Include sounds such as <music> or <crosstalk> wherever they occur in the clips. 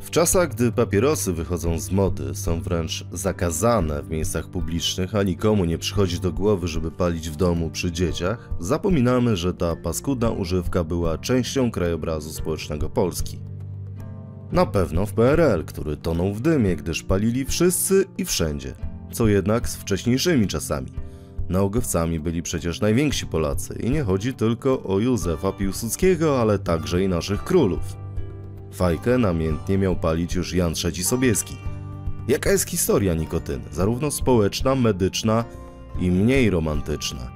W czasach, gdy papierosy wychodzą z mody, są wręcz zakazane w miejscach publicznych, a nikomu nie przychodzi do głowy, żeby palić w domu przy dzieciach, zapominamy, że ta paskudna używka była częścią krajobrazu społecznego Polski. Na pewno w PRL, który tonął w dymie, gdyż palili wszyscy i wszędzie. Co jednak z wcześniejszymi czasami. Naukowcami byli przecież najwięksi Polacy i nie chodzi tylko o Józefa Piłsudskiego, ale także i naszych królów. Fajkę namiętnie miał palić już Jan III Sobieski. Jaka jest historia nikotyny, zarówno społeczna, medyczna i mniej romantyczna?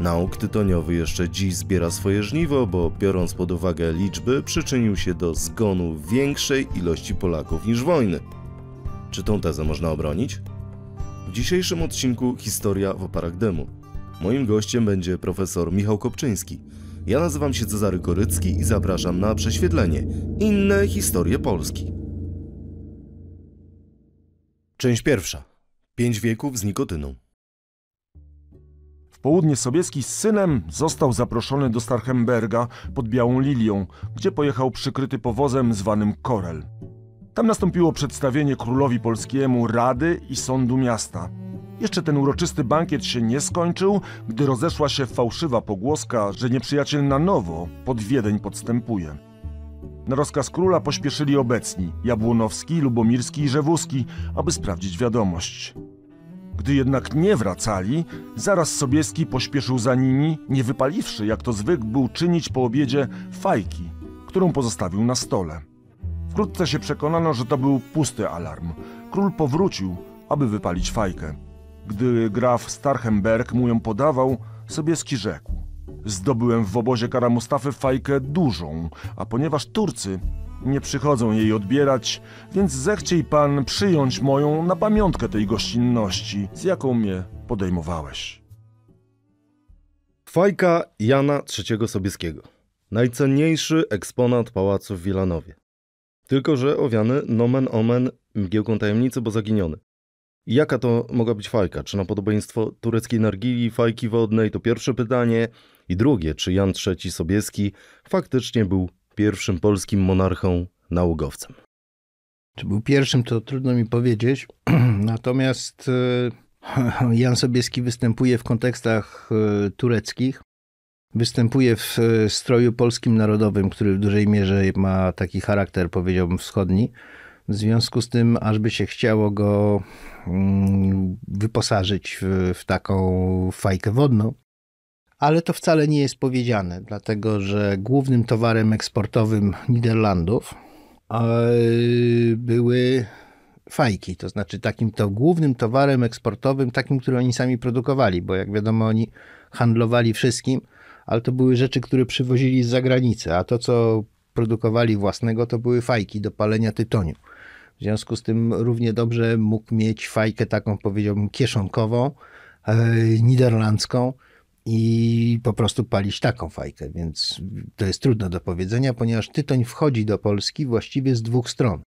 Nauk tytoniowy jeszcze dziś zbiera swoje żniwo, bo biorąc pod uwagę liczby, przyczynił się do zgonu większej ilości Polaków niż wojny. Czy tą tezę można obronić? W dzisiejszym odcinku Historia w oparach dymu. Moim gościem będzie profesor Michał Kopczyński – ja nazywam się Cezary Korycki i zapraszam na prześwietlenie. Inne historie Polski. Część pierwsza. Pięć wieków z nikotyną. W południe Sobieski z synem został zaproszony do Starchemberga pod Białą Lilią, gdzie pojechał przykryty powozem zwanym Korel. Tam nastąpiło przedstawienie królowi polskiemu Rady i Sądu Miasta. Jeszcze ten uroczysty bankiet się nie skończył, gdy rozeszła się fałszywa pogłoska, że nieprzyjaciel na nowo pod Wiedeń podstępuje. Na rozkaz króla pośpieszyli obecni Jabłonowski, Lubomirski i Rzewuski, aby sprawdzić wiadomość. Gdy jednak nie wracali, zaraz Sobieski pośpieszył za nimi, nie wypaliwszy, jak to zwykł był czynić po obiedzie, fajki, którą pozostawił na stole. Wkrótce się przekonano, że to był pusty alarm. Król powrócił, aby wypalić fajkę. Gdy graf Starhemberg mu ją podawał, Sobieski rzekł. Zdobyłem w obozie kara Mustafy fajkę dużą, a ponieważ Turcy nie przychodzą jej odbierać, więc zechciej pan przyjąć moją na pamiątkę tej gościnności, z jaką mnie podejmowałeś. Fajka Jana III Sobieskiego. Najcenniejszy eksponat pałacu w Wilanowie. Tylko, że owiany nomen omen mgiełką tajemnicy, bo zaginiony. Jaka to mogła być fajka? Czy na podobieństwo tureckiej nargili, fajki wodnej? To pierwsze pytanie. I drugie, czy Jan III Sobieski faktycznie był pierwszym polskim monarchą nałogowcem? Czy był pierwszym, to trudno mi powiedzieć. <clears throat> Natomiast e, <laughs> Jan Sobieski występuje w kontekstach e, tureckich. Występuje w e, stroju polskim narodowym, który w dużej mierze ma taki charakter, powiedziałbym, wschodni. W związku z tym, ażby się chciało go mm, wyposażyć w, w taką fajkę wodną. Ale to wcale nie jest powiedziane, dlatego że głównym towarem eksportowym Niderlandów e, były fajki, to znaczy takim to głównym towarem eksportowym, takim, który oni sami produkowali, bo jak wiadomo, oni handlowali wszystkim, ale to były rzeczy, które przywozili z zagranicy, a to, co produkowali własnego, to były fajki do palenia tytoniu. W związku z tym równie dobrze mógł mieć fajkę taką, powiedziałbym, kieszonkową, e, niderlandzką i po prostu palić taką fajkę. Więc to jest trudno do powiedzenia, ponieważ tytoń wchodzi do Polski właściwie z dwóch stron.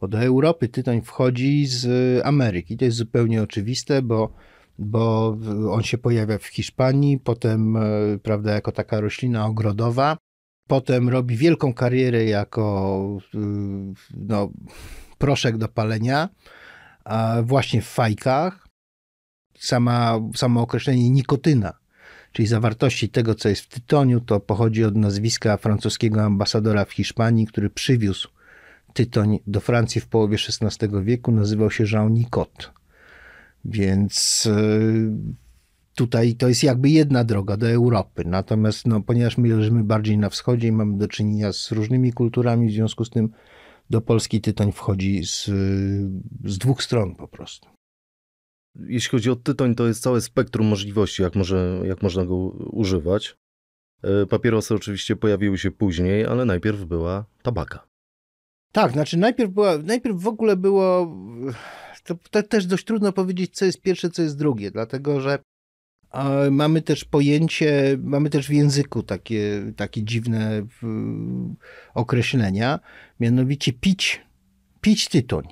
Bo do Europy tytoń wchodzi z Ameryki. To jest zupełnie oczywiste, bo, bo on się pojawia w Hiszpanii, potem, e, prawda, jako taka roślina ogrodowa Potem robi wielką karierę jako y, no, proszek do palenia, właśnie w fajkach. Sama, samo określenie nikotyna, czyli zawartości tego, co jest w tytoniu, to pochodzi od nazwiska francuskiego ambasadora w Hiszpanii, który przywiózł tytoń do Francji w połowie XVI wieku, nazywał się Jean Nicot. Więc y, tutaj to jest jakby jedna droga do Europy. Natomiast no, ponieważ my leżymy bardziej na wschodzie i mamy do czynienia z różnymi kulturami, w związku z tym do Polski tytoń wchodzi z, z dwóch stron po prostu. Jeśli chodzi o tytoń, to jest całe spektrum możliwości, jak, może, jak można go używać. E, papierosy oczywiście pojawiły się później, ale najpierw była tabaka. Tak, znaczy najpierw, była, najpierw w ogóle było. To, to też dość trudno powiedzieć, co jest pierwsze, co jest drugie, dlatego że mamy też pojęcie, mamy też w języku takie, takie dziwne określenia, mianowicie pić, pić tytoń.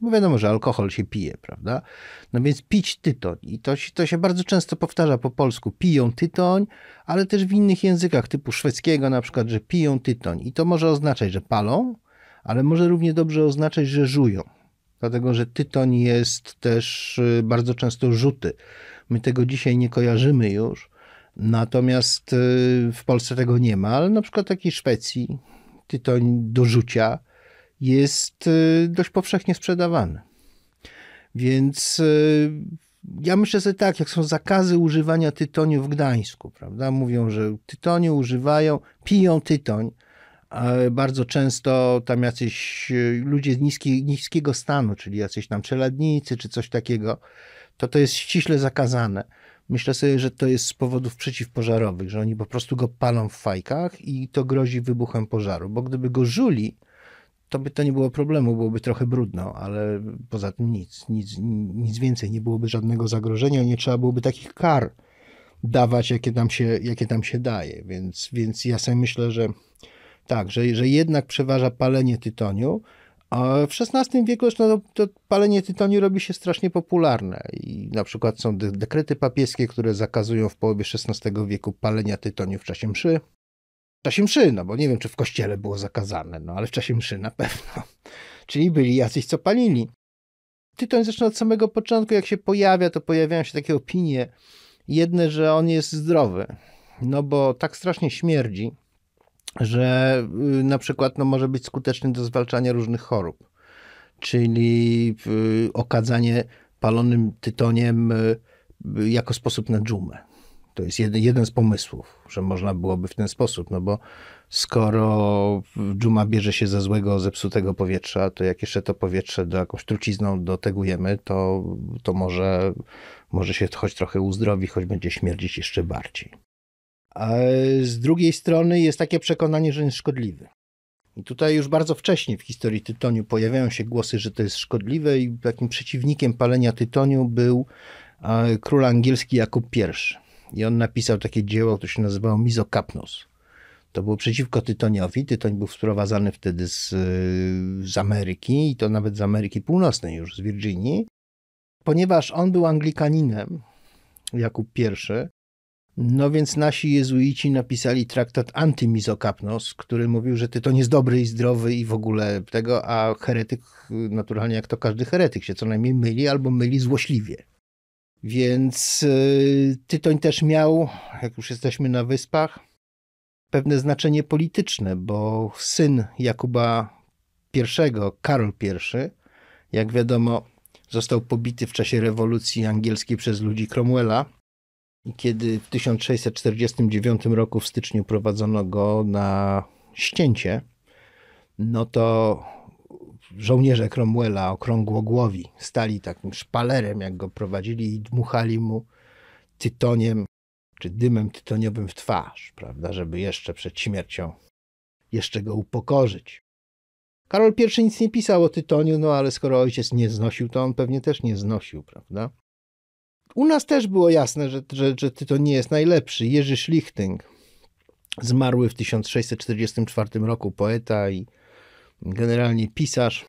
Bo wiadomo, że alkohol się pije, prawda? No więc pić tytoń. I to, to się bardzo często powtarza po polsku. Piją tytoń, ale też w innych językach, typu szwedzkiego na przykład, że piją tytoń. I to może oznaczać, że palą, ale może równie dobrze oznaczać, że żują. Dlatego, że tytoń jest też y, bardzo często żuty My tego dzisiaj nie kojarzymy już, natomiast y, w Polsce tego nie ma, ale na przykład takiej Szwecji tytoń do rzucia jest y, dość powszechnie sprzedawany. Więc y, ja myślę, że tak, jak są zakazy używania tytoniu w Gdańsku, prawda? Mówią, że tytoniu używają, piją tytoń. Bardzo często tam jacyś ludzie z niski, niskiego stanu, czyli jacyś tam czeladnicy czy coś takiego, to to jest ściśle zakazane. Myślę sobie, że to jest z powodów przeciwpożarowych, że oni po prostu go palą w fajkach i to grozi wybuchem pożaru, bo gdyby go żuli, to by to nie było problemu, byłoby trochę brudno, ale poza tym nic, nic, nic więcej, nie byłoby żadnego zagrożenia, nie trzeba byłoby takich kar dawać, jakie tam się, jakie tam się daje, więc, więc ja sobie myślę, że tak, że, że jednak przeważa palenie tytoniu, a w XVI wieku już no, to palenie tytoniu robi się strasznie popularne i na przykład są dekrety papieskie, które zakazują w połowie XVI wieku palenia tytoniu w czasie mszy. W czasie mszy, no bo nie wiem, czy w kościele było zakazane, no ale w czasie mszy na pewno. <laughs> Czyli byli jacyś, co palili. Tytoń zresztą od samego początku, jak się pojawia, to pojawiają się takie opinie. Jedne, że on jest zdrowy, no bo tak strasznie śmierdzi, że y, na przykład no, może być skuteczny do zwalczania różnych chorób, czyli y, okadzanie palonym tytoniem y, jako sposób na dżumę. To jest jeden, jeden z pomysłów, że można byłoby w ten sposób, no bo skoro dżuma bierze się ze złego, zepsutego powietrza, to jak jeszcze to powietrze do jakąś trucizną dotegujemy, to, to może, może się choć trochę uzdrowi, choć będzie śmierdzić jeszcze bardziej. A z drugiej strony jest takie przekonanie, że jest szkodliwy. I tutaj już bardzo wcześnie w historii tytoniu pojawiają się głosy, że to jest szkodliwe i takim przeciwnikiem palenia tytoniu był e, król angielski Jakub I. I on napisał takie dzieło, które się nazywało Mizokapnos. To było przeciwko tytoniowi. Tytoń był sprowadzany wtedy z, e, z Ameryki i to nawet z Ameryki Północnej już, z Virginii. Ponieważ on był Anglikaninem, Jakub I, no więc nasi jezuici napisali traktat Antimizokapnos, który mówił, że tyton jest dobry i zdrowy i w ogóle tego, a heretyk naturalnie jak to każdy heretyk się co najmniej myli albo myli złośliwie. Więc y, tytoń też miał, jak już jesteśmy na wyspach, pewne znaczenie polityczne, bo syn Jakuba I, Karol I, jak wiadomo, został pobity w czasie rewolucji angielskiej przez ludzi Cromwella kiedy w 1649 roku w styczniu prowadzono go na ścięcie, no to żołnierze Cromwella okrągłogłowi stali takim szpalerem, jak go prowadzili i dmuchali mu tytoniem czy dymem tytoniowym w twarz, prawda, żeby jeszcze przed śmiercią jeszcze go upokorzyć. Karol I nic nie pisał o tytoniu, no ale skoro ojciec nie znosił, to on pewnie też nie znosił, prawda? u nas też było jasne, że, że, że ty to nie jest najlepszy. Jerzy Schlichting, zmarły w 1644 roku, poeta i generalnie pisarz,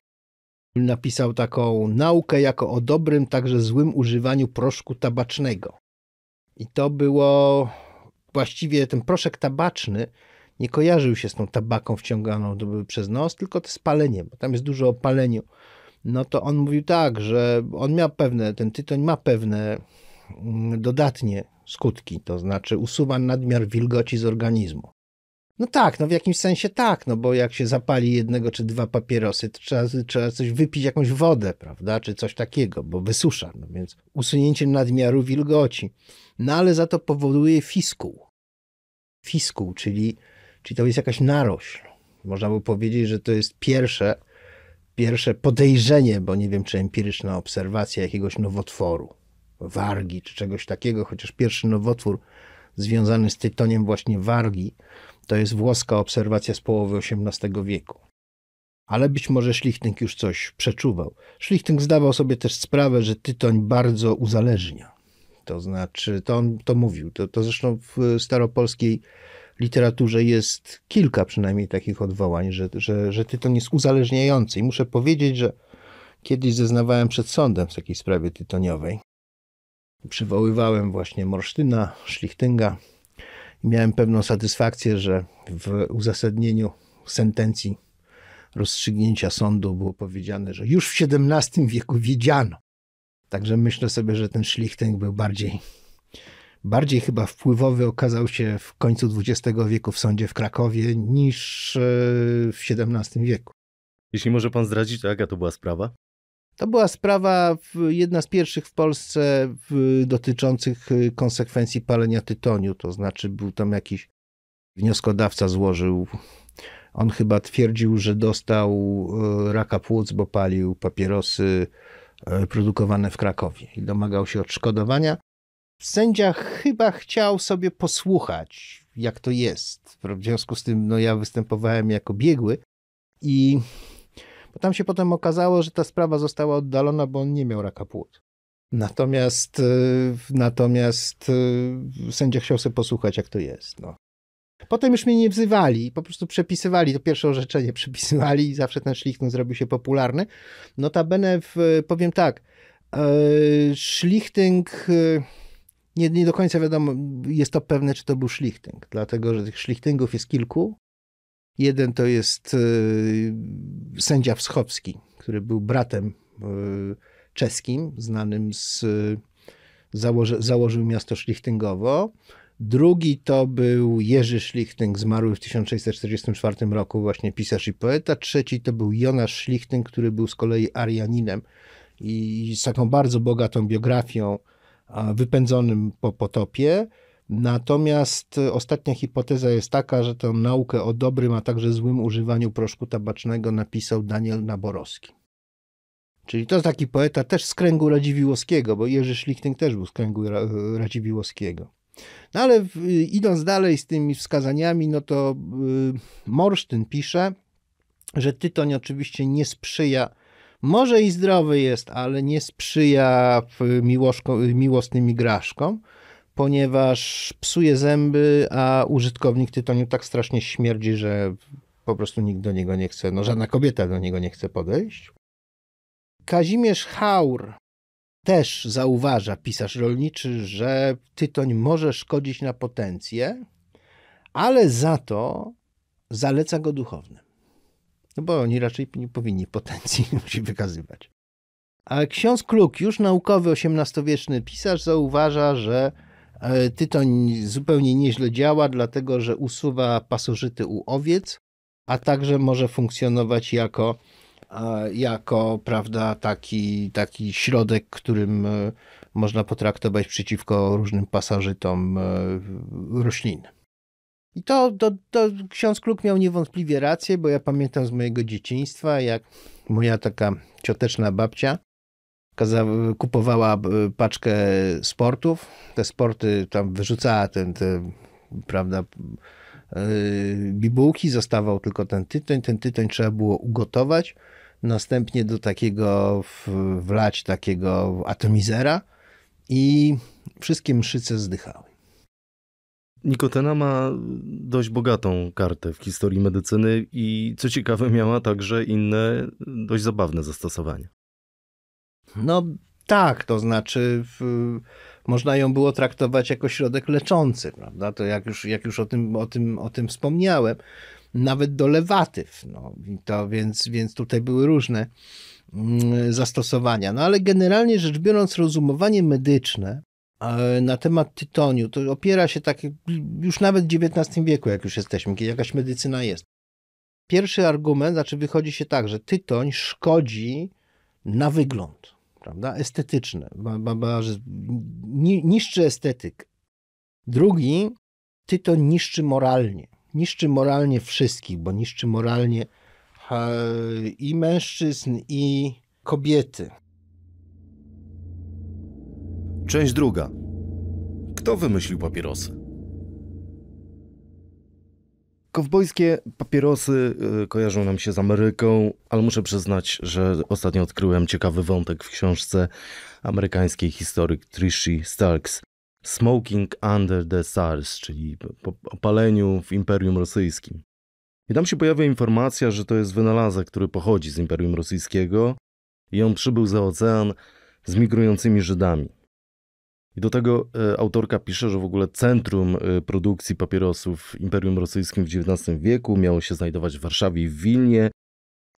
napisał taką naukę jako o dobrym, także złym używaniu proszku tabacznego. I to było właściwie ten proszek tabaczny nie kojarzył się z tą tabaką wciąganą przez nos, tylko to spalenie, bo tam jest dużo o paleniu no to on mówił tak, że on miał pewne, ten tytoń ma pewne mm, dodatnie skutki, to znaczy usuwa nadmiar wilgoci z organizmu. No tak, no w jakimś sensie tak, no bo jak się zapali jednego czy dwa papierosy, to trzeba, trzeba coś wypić, jakąś wodę, prawda, czy coś takiego, bo wysusza, no więc usunięcie nadmiaru wilgoci. No ale za to powoduje fiskuł. Fiskuł, czyli, czyli to jest jakaś narośl. Można by powiedzieć, że to jest pierwsze pierwsze podejrzenie, bo nie wiem, czy empiryczna obserwacja jakiegoś nowotworu, wargi czy czegoś takiego, chociaż pierwszy nowotwór związany z tytoniem właśnie wargi to jest włoska obserwacja z połowy XVIII wieku. Ale być może Schlichting już coś przeczuwał. Schlichting zdawał sobie też sprawę, że tytoń bardzo uzależnia. To znaczy, to on to mówił, to, to zresztą w staropolskiej literaturze jest kilka przynajmniej takich odwołań, że, że, że tytoń jest uzależniający. I muszę powiedzieć, że kiedyś zeznawałem przed sądem w takiej sprawie tytoniowej. Przywoływałem właśnie Morsztyna, Schlichtinga i miałem pewną satysfakcję, że w uzasadnieniu sentencji rozstrzygnięcia sądu było powiedziane, że już w XVII wieku wiedziano. Także myślę sobie, że ten Schlichting był bardziej bardziej chyba wpływowy okazał się w końcu XX wieku w sądzie w Krakowie niż e, w XVII wieku. Jeśli może pan zdradzić, jaka to była sprawa? To była sprawa jedna z pierwszych w Polsce dotyczących e, konsekwencji palenia tytoniu, to znaczy był tam jakiś wnioskodawca złożył. On chyba twierdził, że dostał e, raka płuc, bo palił papierosy produkowane w Krakowie i domagał się odszkodowania sędzia chyba chciał sobie posłuchać, jak to jest. W związku z tym, no ja występowałem jako biegły i bo tam się potem okazało, że ta sprawa została oddalona, bo on nie miał raka płuc. Natomiast, e, natomiast e, sędzia chciał sobie posłuchać, jak to jest. No. Potem już mnie nie wzywali, po prostu przepisywali, to pierwsze orzeczenie przepisywali i zawsze ten Schlichten zrobił się popularny. Notabene w, powiem tak, e, Schlichting nie, nie do końca wiadomo, jest to pewne, czy to był szlichting, dlatego że tych szlichtingów jest kilku. Jeden to jest yy, sędzia Wschowski, który był bratem e, czeskim, znanym z. Założy, założył miasto Szlichtingowo. Drugi to był Jerzy Schlichting, zmarły w 1644 roku, właśnie pisarz i poeta. Trzeci to był Jonasz Schlichting, który był z kolei Arianinem i z taką bardzo bogatą biografią wypędzonym po potopie. Natomiast e, ostatnia hipoteza jest taka, że tę naukę o dobrym, a także złym używaniu proszku tabacznego napisał Daniel Naborowski. Czyli to taki poeta też z kręgu Radziwiłowskiego, bo Jerzy Schlichting też był z kręgu Radziwiłowskiego. No ale y, idąc dalej z tymi wskazaniami, no to y, Morsztyn pisze, że tytoń oczywiście nie sprzyja może i zdrowy jest, ale nie sprzyja miłoszko, miłosnym igraszkom, ponieważ psuje zęby, a użytkownik tytoniu tak strasznie śmierdzi, że po prostu nikt do niego nie chce, no żadna kobieta do niego nie chce podejść. Kazimierz Haur też zauważa, pisarz rolniczy, że tytoń może szkodzić na potencję, ale za to zaleca go duchownym. No bo oni raczej nie powinni potencji musi <laughs> wykazywać. A ksiądz Kluk, już naukowy XVIII-wieczny pisarz, zauważa, że e, tytoń zupełnie nieźle działa, dlatego że usuwa pasożyty u owiec, a także może funkcjonować jako, e, jako prawda, taki, taki środek, którym e, można potraktować przeciwko różnym pasożytom roślin. I to, to, to ksiądz Kruk miał niewątpliwie rację, bo ja pamiętam z mojego dzieciństwa, jak moja taka cioteczna babcia kupowała e, paczkę sportów. Te sporty tam wyrzucała ten, te, prawda, yy, bibułki, zostawał tylko ten tytoń. Ten tytoń trzeba było ugotować, następnie do takiego w, wlać takiego atomizera i wszystkie mszyce zdychały. Nikotyna ma dość bogatą kartę w historii medycyny i co ciekawe miała także inne dość zabawne zastosowania. No tak, to znaczy w, można ją było traktować jako środek leczący, prawda? To jak już, jak już o, tym, o, tym, o tym wspomniałem, nawet do lewatyw. No, to, więc, więc tutaj były różne mm, zastosowania. No ale generalnie rzecz biorąc, rozumowanie medyczne E, na temat tytoniu, to opiera się tak już nawet w XIX wieku, jak już jesteśmy, kiedy jakaś medycyna jest. Pierwszy argument, znaczy wychodzi się tak, że tytoń szkodzi na wygląd, prawda, estetyczny, niszczy estetyk. Drugi, tytoń niszczy moralnie, niszczy moralnie wszystkich, bo niszczy moralnie e, i mężczyzn, i kobiety. Część druga. Kto wymyślił papierosy? Kowbojskie papierosy y, kojarzą nam się z Ameryką, ale muszę przyznać, że ostatnio odkryłem ciekawy wątek w książce amerykańskiej historyk Trishi Starks Smoking Under the Stars, czyli o paleniu w Imperium Rosyjskim. I tam się pojawia informacja, że to jest wynalazek, który pochodzi z Imperium Rosyjskiego i on przybył za ocean z migrującymi Żydami. I do tego e, autorka pisze, że w ogóle centrum e, produkcji papierosów w Imperium Rosyjskim w XIX wieku miało się znajdować w Warszawie i w Wilnie.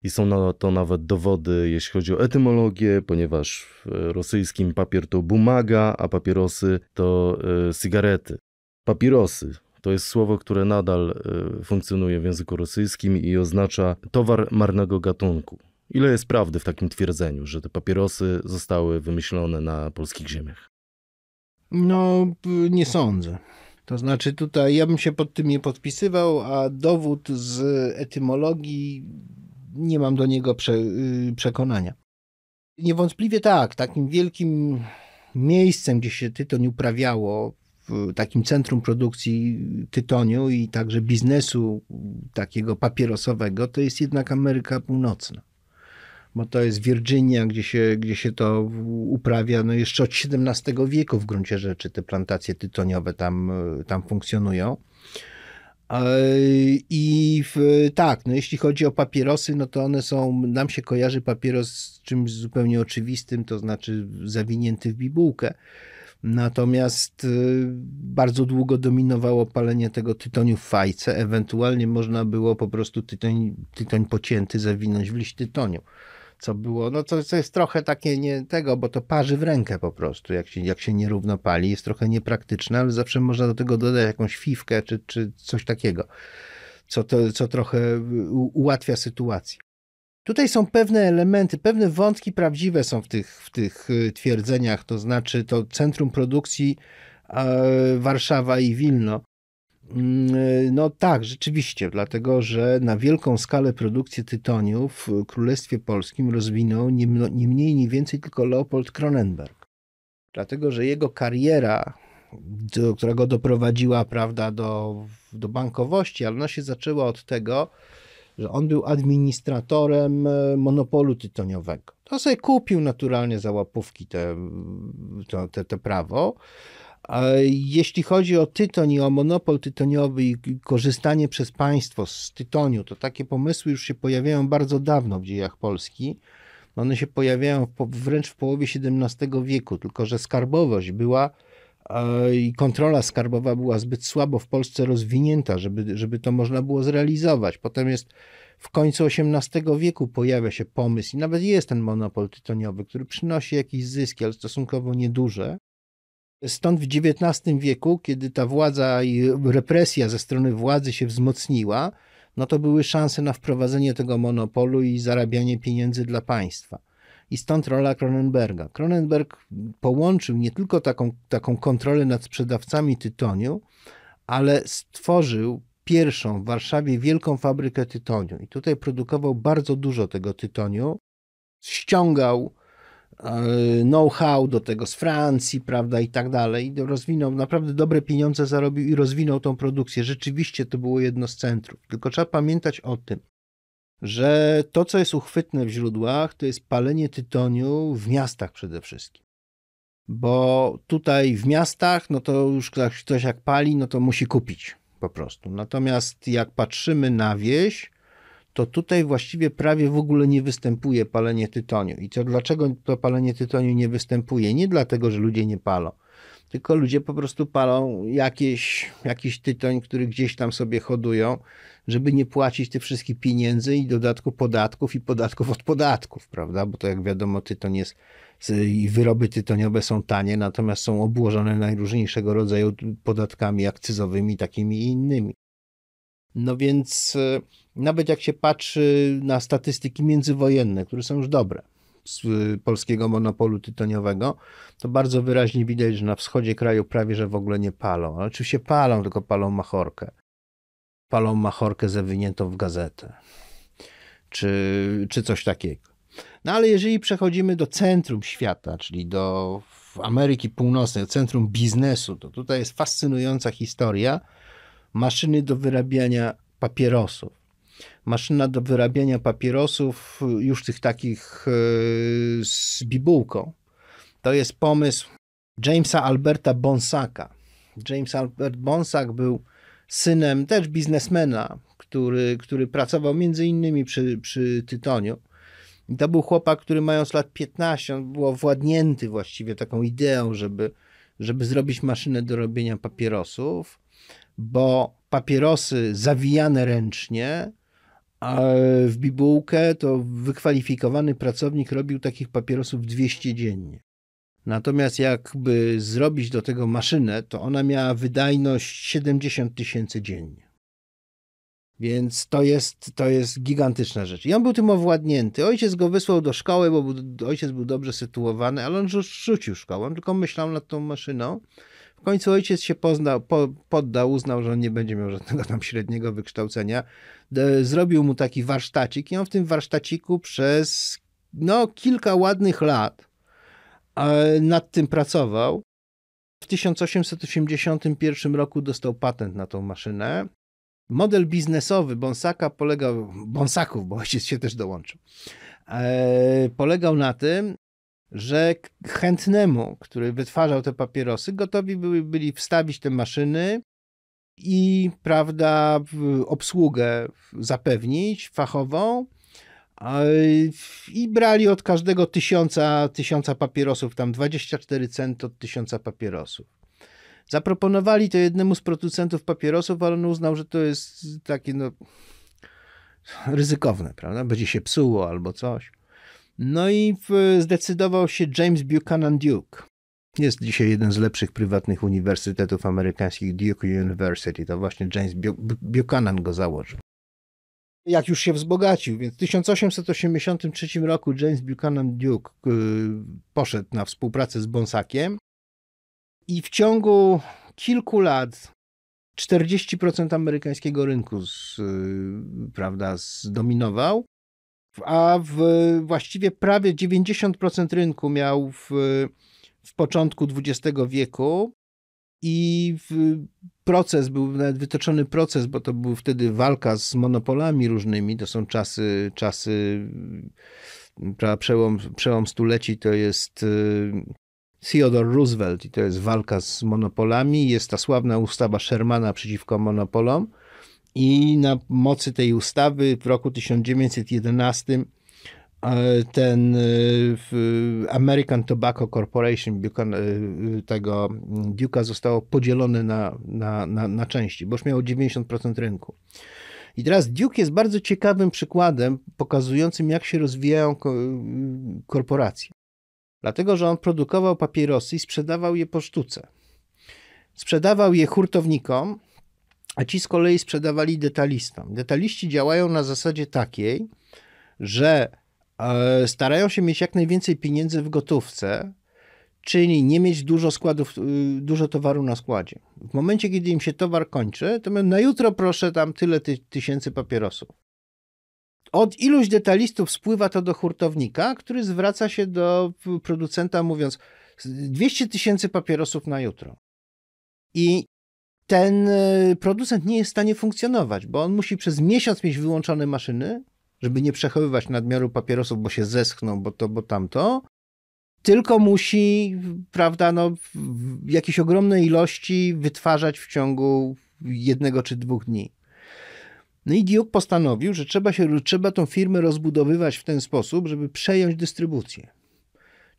I są na to nawet dowody, jeśli chodzi o etymologię, ponieważ w e, rosyjskim papier to bumaga, a papierosy to cigarety. Papierosy to jest słowo, które nadal funkcjonuje w języku rosyjskim i oznacza towar marnego gatunku. Ile jest prawdy w takim twierdzeniu, że te papierosy zostały wymyślone na polskich ziemiach? No, nie sądzę. To znaczy tutaj ja bym się pod tym nie podpisywał, a dowód z etymologii nie mam do niego prze, y, przekonania. Niewątpliwie tak, takim wielkim miejscem, gdzie się tytoń uprawiało, w takim centrum produkcji tytoniu i także biznesu takiego papierosowego, to jest jednak Ameryka Północna bo to jest Virginia, gdzie się, gdzie się to uprawia. No jeszcze od XVII wieku w gruncie rzeczy te plantacje tytoniowe tam, tam funkcjonują. E, I w, tak, no jeśli chodzi o papierosy, no to one są, nam się kojarzy papieros z czymś zupełnie oczywistym, to znaczy zawinięty w bibułkę. Natomiast e, bardzo długo dominowało palenie tego tytoniu w fajce. Ewentualnie można było po prostu tytoń, tytoń pocięty zawinąć w liść tytoniu co było, no to, to jest trochę takie nie tego, bo to parzy w rękę po prostu, jak się, jak się nierówno pali, jest trochę niepraktyczne, ale zawsze można do tego dodać jakąś fifkę, czy, czy coś takiego, co, to, co trochę ułatwia sytuację. Tutaj są pewne elementy, pewne wątki prawdziwe są w tych, w tych y, twierdzeniach, to znaczy to centrum produkcji Warszawa i Wilno Mm, e, no tak, rzeczywiście, dlatego że na wielką skalę produkcję tytoniu w Królestwie Polskim rozwinął nie, nie mniej, nie więcej tylko Leopold Kronenberg. Dlatego, że jego kariera, do, która go doprowadziła prawda, do, do bankowości, ale ona się zaczęła od tego, że on był administratorem e, monopolu tytoniowego. To sobie kupił naturalnie za łapówki te, to, te, te prawo, jeśli chodzi o tytoń i o monopol tytoniowy i korzystanie przez państwo z tytoniu, to takie pomysły już się pojawiają bardzo dawno w dziejach Polski. One się pojawiają wręcz w połowie XVII wieku, tylko że skarbowość była i kontrola skarbowa była zbyt słabo w Polsce rozwinięta, żeby, żeby to można było zrealizować. Potem jest w końcu XVIII wieku pojawia się pomysł i nawet jest ten monopol tytoniowy, który przynosi jakieś zyski, ale stosunkowo nieduże. Stąd w XIX wieku, kiedy ta władza i represja ze strony władzy się wzmocniła, no to były szanse na wprowadzenie tego monopolu i zarabianie pieniędzy dla państwa. I stąd rola Kronenberga. Kronenberg połączył nie tylko taką, taką kontrolę nad sprzedawcami tytoniu, ale stworzył pierwszą w Warszawie wielką fabrykę tytoniu. I tutaj produkował bardzo dużo tego tytoniu. Ściągał E, know-how do tego z Francji, prawda, i tak dalej. Rozwinął, naprawdę dobre pieniądze zarobił i rozwinął tą produkcję. Rzeczywiście to było jedno z centrów. Tylko trzeba pamiętać o tym, że to, co jest uchwytne w źródłach, to jest palenie tytoniu w miastach przede wszystkim. Bo tutaj w miastach, no to już ktoś, ktoś jak pali, no to musi kupić po prostu. Natomiast jak patrzymy na wieś, to tutaj właściwie prawie w ogóle nie występuje palenie tytoniu. I to dlaczego to palenie tytoniu nie występuje? Nie dlatego, że ludzie nie palą, tylko ludzie po prostu palą jakieś, jakiś tytoń, który gdzieś tam sobie hodują, żeby nie płacić tych wszystkich pieniędzy i dodatku podatków i podatków od podatków, prawda? Bo to jak wiadomo tytoń jest i wyroby tytoniowe są tanie, natomiast są obłożone najróżniejszego rodzaju podatkami akcyzowymi, takimi i innymi. No więc e, nawet jak się patrzy na statystyki międzywojenne, które są już dobre z e, polskiego monopolu tytoniowego, to bardzo wyraźnie widać, że na wschodzie kraju prawie że w ogóle nie palą. Ale oczywiście palą, tylko palą machorkę. Palą machorkę zawiniętą w gazetę. Czy, czy coś takiego. No ale jeżeli przechodzimy do centrum świata, czyli do Ameryki Północnej, do centrum biznesu, to tutaj jest fascynująca historia maszyny do wyrabiania papierosów maszyna do wyrabiania papierosów, już tych takich e, z bibułką. To jest pomysł Jamesa Alberta Bonsaka. James Albert Bonsak był synem też biznesmena, który, który pracował między innymi przy, przy Tytoniu. I to był chłopak, który mając lat 15, on był władnięty właściwie taką ideą, żeby, żeby zrobić maszynę do robienia papierosów bo papierosy zawijane ręcznie w bibułkę to wykwalifikowany pracownik robił takich papierosów 200 dziennie. Natomiast jakby zrobić do tego maszynę, to ona miała wydajność 70 tysięcy dziennie. Więc to jest, to jest gigantyczna rzecz. I on był tym owładnięty. Ojciec go wysłał do szkoły, bo ojciec był dobrze sytuowany, ale on rzucił szkołę, tylko myślał nad tą maszyną. W końcu ojciec się poznał, po, poddał, uznał, że on nie będzie miał żadnego tam średniego wykształcenia. zrobił mu taki warsztacik i on w tym warsztaciku przez no, kilka ładnych lat e, nad tym pracował. W 1881 roku dostał patent na tą maszynę. Model biznesowy Bonsaka polegał, Bonsaków, bo ojciec się też dołączył, e, polegał na tym, że chętnemu, który wytwarzał te papierosy, gotowi byli, byli wstawić te maszyny i, prawda, obsługę zapewnić fachową. I brali od każdego tysiąca, tysiąca papierosów, tam 24 cent od tysiąca papierosów. Zaproponowali to jednemu z producentów papierosów, ale on uznał, że to jest takie no, ryzykowne, prawda? Będzie się psuło albo coś. No i zdecydował się James Buchanan Duke. Jest dzisiaj jeden z lepszych prywatnych uniwersytetów amerykańskich, Duke University. To właśnie James Buchanan go założył. Jak już się wzbogacił, więc w 1883 roku James Buchanan Duke y, poszedł na współpracę z Bonsakiem i w ciągu kilku lat 40% amerykańskiego rynku z, y, prawda, zdominował a w, właściwie prawie 90% rynku miał w, w początku XX wieku i proces był nawet wytoczony proces, bo to był wtedy walka z monopolami różnymi. To są czasy, czasy przełom, przełom stuleci to jest y, Theodore Roosevelt i to jest walka z monopolami. Jest ta sławna ustawa Shermana przeciwko monopolom. I na mocy tej ustawy w roku 1911 e, ten e, American Tobacco Corporation e, tego mm, Duke'a zostało podzielone na, na, na, na części, bo już miało 90% rynku. I teraz Duke jest bardzo ciekawym przykładem pokazującym, jak się rozwijają y, korporacje. Dlatego, że on produkował papierosy i sprzedawał je po sztuce. Sprzedawał je hurtownikom, a ci z kolei sprzedawali detalistom. Detaliści działają na zasadzie takiej, że e, starają się mieć jak najwięcej pieniędzy w gotówce, czyli nie mieć dużo składów, y, dużo towaru na składzie. W momencie, kiedy im się towar kończy, to mówią, na jutro proszę tam tyle ty tysięcy papierosów. Od iluś detalistów spływa to do hurtownika, który zwraca się do producenta mówiąc 200 tysięcy papierosów na jutro. I ten e, producent nie jest w stanie funkcjonować, bo on musi przez miesiąc mieć wyłączone maszyny, żeby nie przechowywać nadmiaru papierosów, bo się zeschną, bo to, bo tamto. Tylko musi, prawda, no, jakieś ogromne ilości wytwarzać w ciągu jednego czy dwóch dni. No i Duke postanowił, że trzeba, się, trzeba tą firmę rozbudowywać w ten sposób, żeby przejąć dystrybucję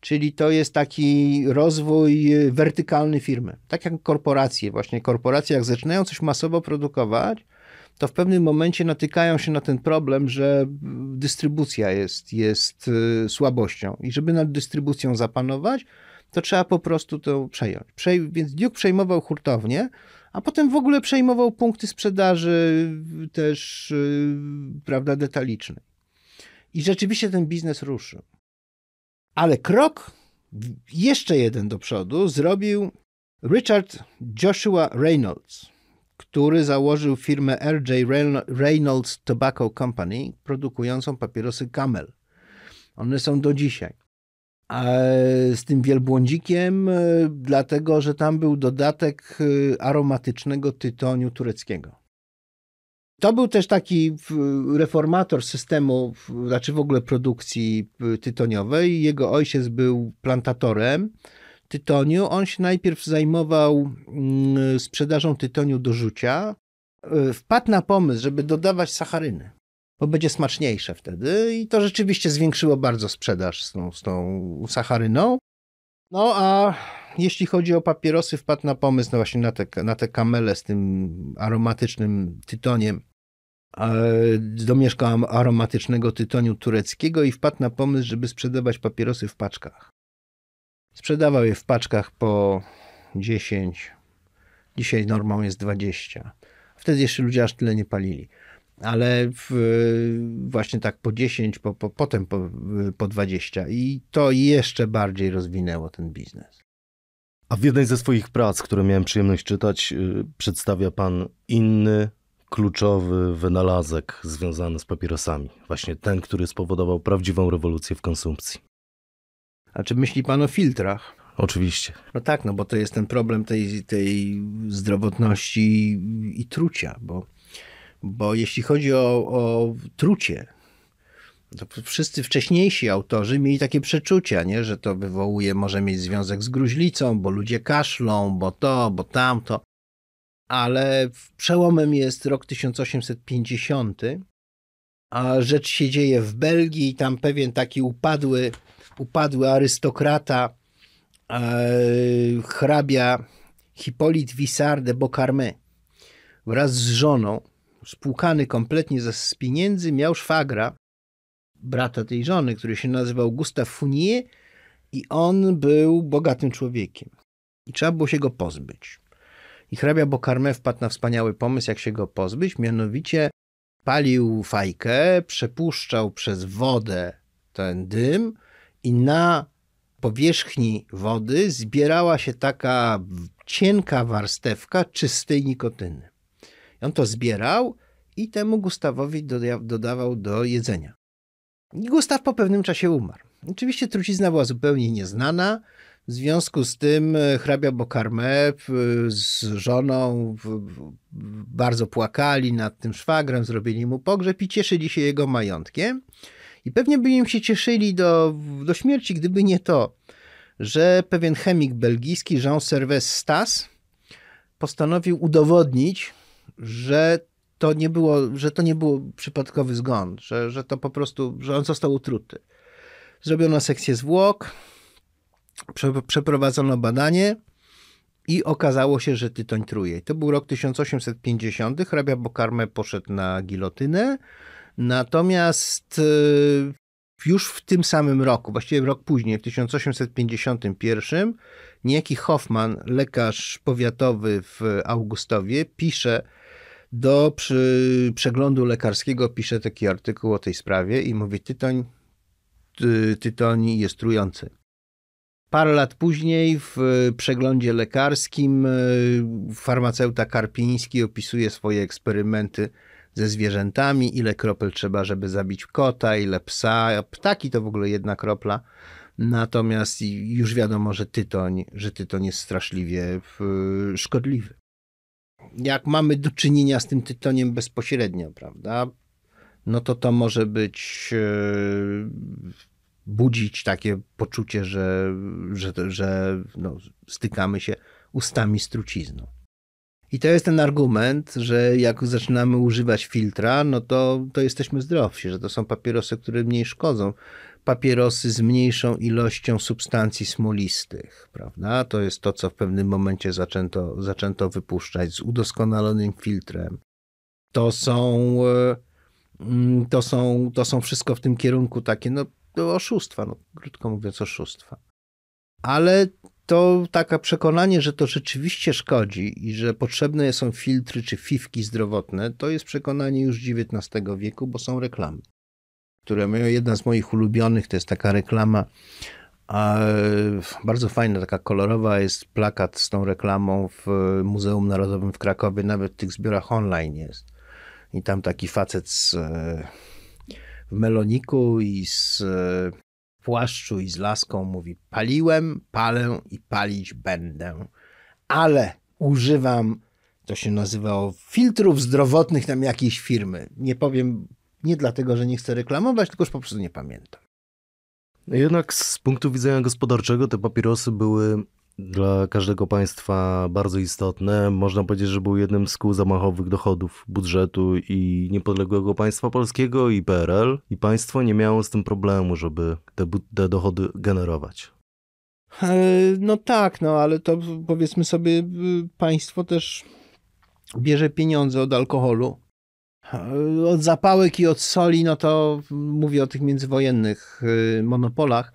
czyli to jest taki rozwój y, wertykalny firmy. Tak jak korporacje, właśnie korporacje, jak zaczynają coś masowo produkować, to w pewnym momencie natykają się na ten problem, że dystrybucja jest, jest y, słabością. I żeby nad dystrybucją zapanować, to trzeba po prostu to przejąć. Przej więc Duke przejmował hurtownie, a potem w ogóle przejmował punkty sprzedaży y, też, prawda, detalicznej. I rzeczywiście ten biznes ruszył. Ale krok jeszcze jeden do przodu zrobił Richard Joshua Reynolds, który założył firmę R.J. Reynolds Tobacco Company, produkującą papierosy Camel. One są do dzisiaj. A z tym wielbłądzikiem, e, dlatego że tam był dodatek e, aromatycznego tytoniu tureckiego. To był też taki reformator systemu, znaczy w ogóle produkcji y, tytoniowej. Jego ojciec był plantatorem tytoniu. On się najpierw zajmował mm, sprzedażą tytoniu do rzucia. Y, wpadł na pomysł, żeby dodawać sacharyny, bo będzie smaczniejsze wtedy i to rzeczywiście zwiększyło bardzo sprzedaż z tą, z tą sacharyną. No a jeśli chodzi o papierosy, wpadł na pomysł no właśnie na te, na te kamele z tym aromatycznym tytoniem. E, Domieszka aromatycznego tytoniu tureckiego i wpadł na pomysł, żeby sprzedawać papierosy w paczkach. Sprzedawał je w paczkach po 10, dzisiaj normą jest 20. Wtedy jeszcze ludzie aż tyle nie palili ale w, właśnie tak po 10, po, po, potem po, po 20 i to jeszcze bardziej rozwinęło ten biznes. A w jednej ze swoich prac, które miałem przyjemność czytać, y, przedstawia pan inny kluczowy wynalazek związany z papierosami. Właśnie ten, który spowodował prawdziwą rewolucję w konsumpcji. A czy myśli pan o filtrach? Oczywiście. No tak, no bo to jest ten problem tej, tej zdrowotności i trucia, bo, bo jeśli chodzi o, o trucie, to wszyscy wcześniejsi autorzy mieli takie przeczucia, nie? że to wywołuje, może mieć związek z gruźlicą, bo ludzie kaszlą, bo to, bo tamto. Ale przełomem jest rok 1850, a rzecz się dzieje w Belgii i tam pewien taki upadły, upadły arystokrata, e, hrabia Hipolit Wissard de Beaucarmais wraz z żoną, spłukany kompletnie ze, z pieniędzy, miał szwagra, brata tej żony, który się nazywał Gustav Funie i on był bogatym człowiekiem. I trzeba było się go pozbyć. I hrabia Bokarme wpadł na wspaniały pomysł, jak się go pozbyć, mianowicie palił fajkę, przepuszczał przez wodę ten dym i na powierzchni wody zbierała się taka cienka warstewka czystej nikotyny. I on to zbierał i temu Gustawowi dodawał do jedzenia. Gustaw po pewnym czasie umarł. Oczywiście trucizna była zupełnie nieznana, w związku z tym e, hrabia Bokarme e, z żoną bardzo płakali nad tym szwagrem, zrobili mu pogrzeb i cieszyli się jego majątkiem. I pewnie by im się cieszyli do, do śmierci, gdyby nie to, że pewien chemik belgijski, Jean Serves Stas, postanowił udowodnić, że to nie było, że to nie było przypadkowy zgon, że, że to po prostu, że on został utruty. Zrobiono sekcję zwłok, przeprowadzono badanie i okazało się, że tytoń truje. To był rok 1850, hrabia Bokarme poszedł na gilotynę, natomiast y, już w tym samym roku, właściwie rok później, w 1851, niejaki Hoffman, lekarz powiatowy w Augustowie, pisze do przy, przeglądu lekarskiego pisze taki artykuł o tej sprawie i mówi: Tytoń, ty, tytoń jest trujący. Parę lat później w e, przeglądzie lekarskim e, farmaceuta Karpiński opisuje swoje eksperymenty ze zwierzętami, ile kropel trzeba, żeby zabić kota, ile psa. Ptaki to w ogóle jedna kropla. Natomiast już wiadomo, że tytoń, że tytoń jest straszliwie szkodliwy jak mamy do czynienia z tym tytoniem bezpośrednio, prawda, no to to może być, e, budzić takie poczucie, że, że, że no, stykamy się ustami z trucizną. I to jest ten argument, że jak zaczynamy używać filtra, no to, to jesteśmy zdrowsi, że to są papierosy, które mniej szkodzą papierosy z mniejszą ilością substancji smolistych, prawda? To jest to, co w pewnym momencie zaczęto, zaczęto wypuszczać z udoskonalonym filtrem. To są, e, mm, to są, to są wszystko w tym kierunku takie, no, oszustwa, no, krótko mówiąc, oszustwa. Ale to takie przekonanie, że to rzeczywiście szkodzi i że potrzebne są filtry czy fifki zdrowotne, to jest przekonanie już XIX wieku, bo są reklamy które mają, jedna z moich ulubionych, to jest taka reklama, a bardzo fajna, taka kolorowa jest plakat z tą reklamą w e, Muzeum Narodowym w Krakowie, nawet w tych zbiorach online jest. I tam taki facet z, e, w meloniku i z e, płaszczu i z laską mówi: Paliłem, palę i palić będę, ale używam, to się nazywało, filtrów zdrowotnych tam jakiejś firmy. Nie powiem nie dlatego, że nie chcę reklamować, tylko już po prostu nie pamiętam. No jednak z punktu widzenia gospodarczego te papierosy były dla każdego państwa bardzo istotne. Można powiedzieć, że był jednym z kół zamachowych dochodów budżetu i niepodległego państwa polskiego i PRL. I państwo nie miało z tym problemu, żeby te, te dochody generować. E, no tak, no ale to powiedzmy sobie, y, państwo też bierze pieniądze od alkoholu E, od zapałek i od soli, no to mówię o tych międzywojennych y, monopolach,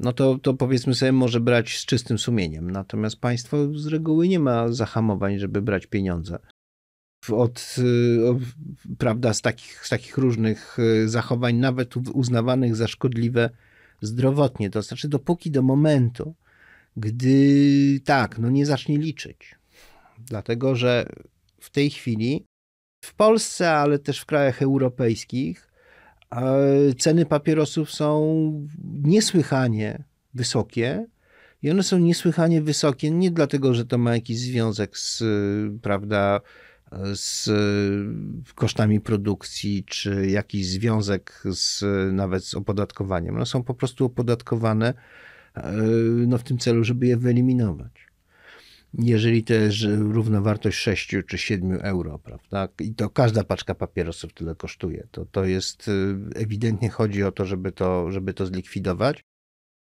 no to, to powiedzmy sobie może brać z czystym sumieniem. Natomiast państwo z reguły nie ma zahamowań, żeby brać pieniądze. Od, y, prawda, z takich, z takich różnych y, zachowań, nawet uznawanych za szkodliwe zdrowotnie. To znaczy, dopóki do momentu, gdy tak, no nie zacznie liczyć. Dlatego, że w tej chwili w Polsce, ale też w krajach europejskich e, ceny papierosów są niesłychanie wysokie. I one są niesłychanie wysokie, nie dlatego, że to ma jakiś związek z, prawda, z kosztami produkcji, czy jakiś związek z, nawet z opodatkowaniem. One są po prostu opodatkowane e, no, w tym celu, żeby je wyeliminować jeżeli to jest równowartość 6 czy 7 euro, prawda? I to każda paczka papierosów tyle kosztuje. To, to jest y, ewidentnie chodzi o to żeby, to, żeby to zlikwidować.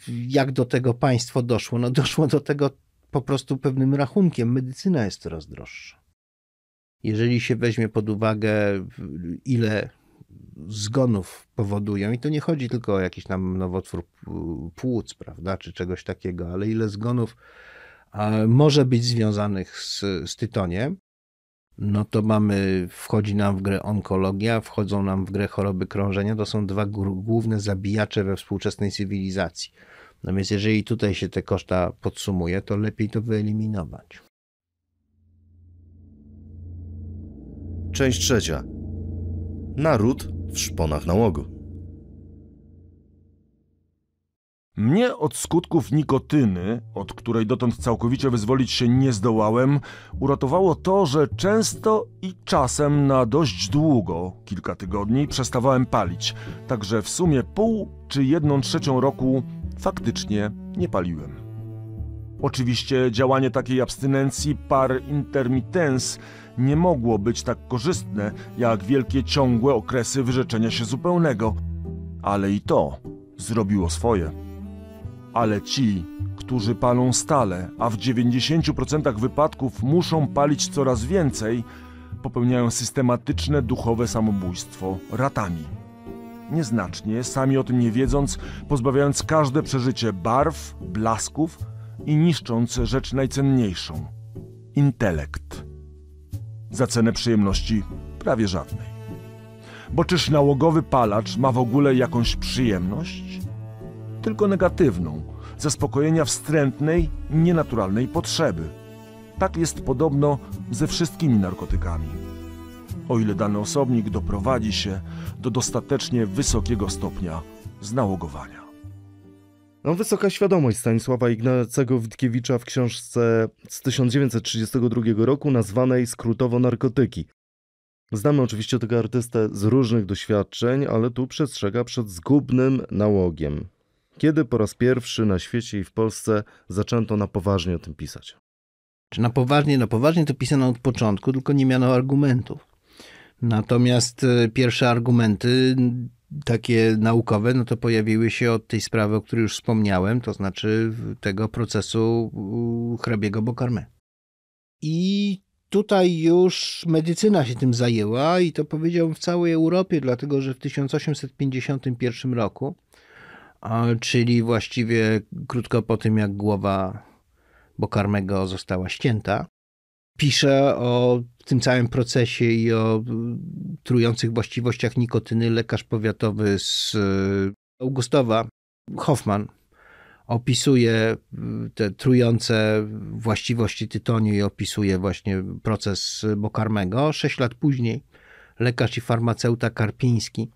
Jak do tego państwo doszło? No doszło do tego po prostu pewnym rachunkiem. Medycyna jest coraz droższa. Jeżeli się weźmie pod uwagę, y, ile zgonów powodują, i to nie chodzi tylko o jakiś tam nowotwór y, płuc, prawda, czy czegoś takiego, ale ile zgonów może być związanych z, z tytoniem, no to mamy, wchodzi nam w grę onkologia, wchodzą nam w grę choroby krążenia. To są dwa główne zabijacze we współczesnej cywilizacji. No więc jeżeli tutaj się te koszta podsumuje, to lepiej to wyeliminować. Część trzecia. Naród w szponach nałogu. Mnie od skutków nikotyny, od której dotąd całkowicie wyzwolić się nie zdołałem, uratowało to, że często i czasem na dość długo, kilka tygodni, przestawałem palić. Także w sumie pół czy jedną trzecią roku faktycznie nie paliłem. Oczywiście działanie takiej abstynencji par intermittens nie mogło być tak korzystne jak wielkie ciągłe okresy wyrzeczenia się zupełnego, ale i to zrobiło swoje ale ci, którzy palą stale, a w 90% wypadków muszą palić coraz więcej, popełniają systematyczne duchowe samobójstwo ratami. Nieznacznie, sami o tym nie wiedząc, pozbawiając każde przeżycie barw, blasków i niszcząc rzecz najcenniejszą intelekt. Za cenę przyjemności prawie żadnej. Bo czyż nałogowy palacz ma w ogóle jakąś przyjemność? tylko negatywną, zaspokojenia wstrętnej, nienaturalnej potrzeby. Tak jest podobno ze wszystkimi narkotykami. O ile dany osobnik doprowadzi się do dostatecznie wysokiego stopnia znałogowania. No, wysoka świadomość Stanisława Ignacego Witkiewicza w książce z 1932 roku nazwanej skrótowo Narkotyki. Znamy oczywiście tego artystę z różnych doświadczeń, ale tu przestrzega przed zgubnym nałogiem. Kiedy po raz pierwszy na świecie i w Polsce zaczęto na poważnie o tym pisać? Czy na poważnie? Na poważnie to pisano od początku, tylko nie miano argumentów. Natomiast e, pierwsze argumenty takie naukowe, no to pojawiły się od tej sprawy, o której już wspomniałem, to znaczy tego procesu hrabiego Bokarme. I tutaj już medycyna się tym zajęła i to powiedział w całej Europie, dlatego że w 1851 roku czyli właściwie krótko po tym, jak głowa Bokarmego została ścięta. Pisze o tym całym procesie i o mm, trujących właściwościach nikotyny lekarz powiatowy z e, Augustowa, Hoffman, opisuje mm, te trujące właściwości tytoniu i opisuje właśnie proces bokarmego. Sześć lat później lekarz i farmaceuta Karpiński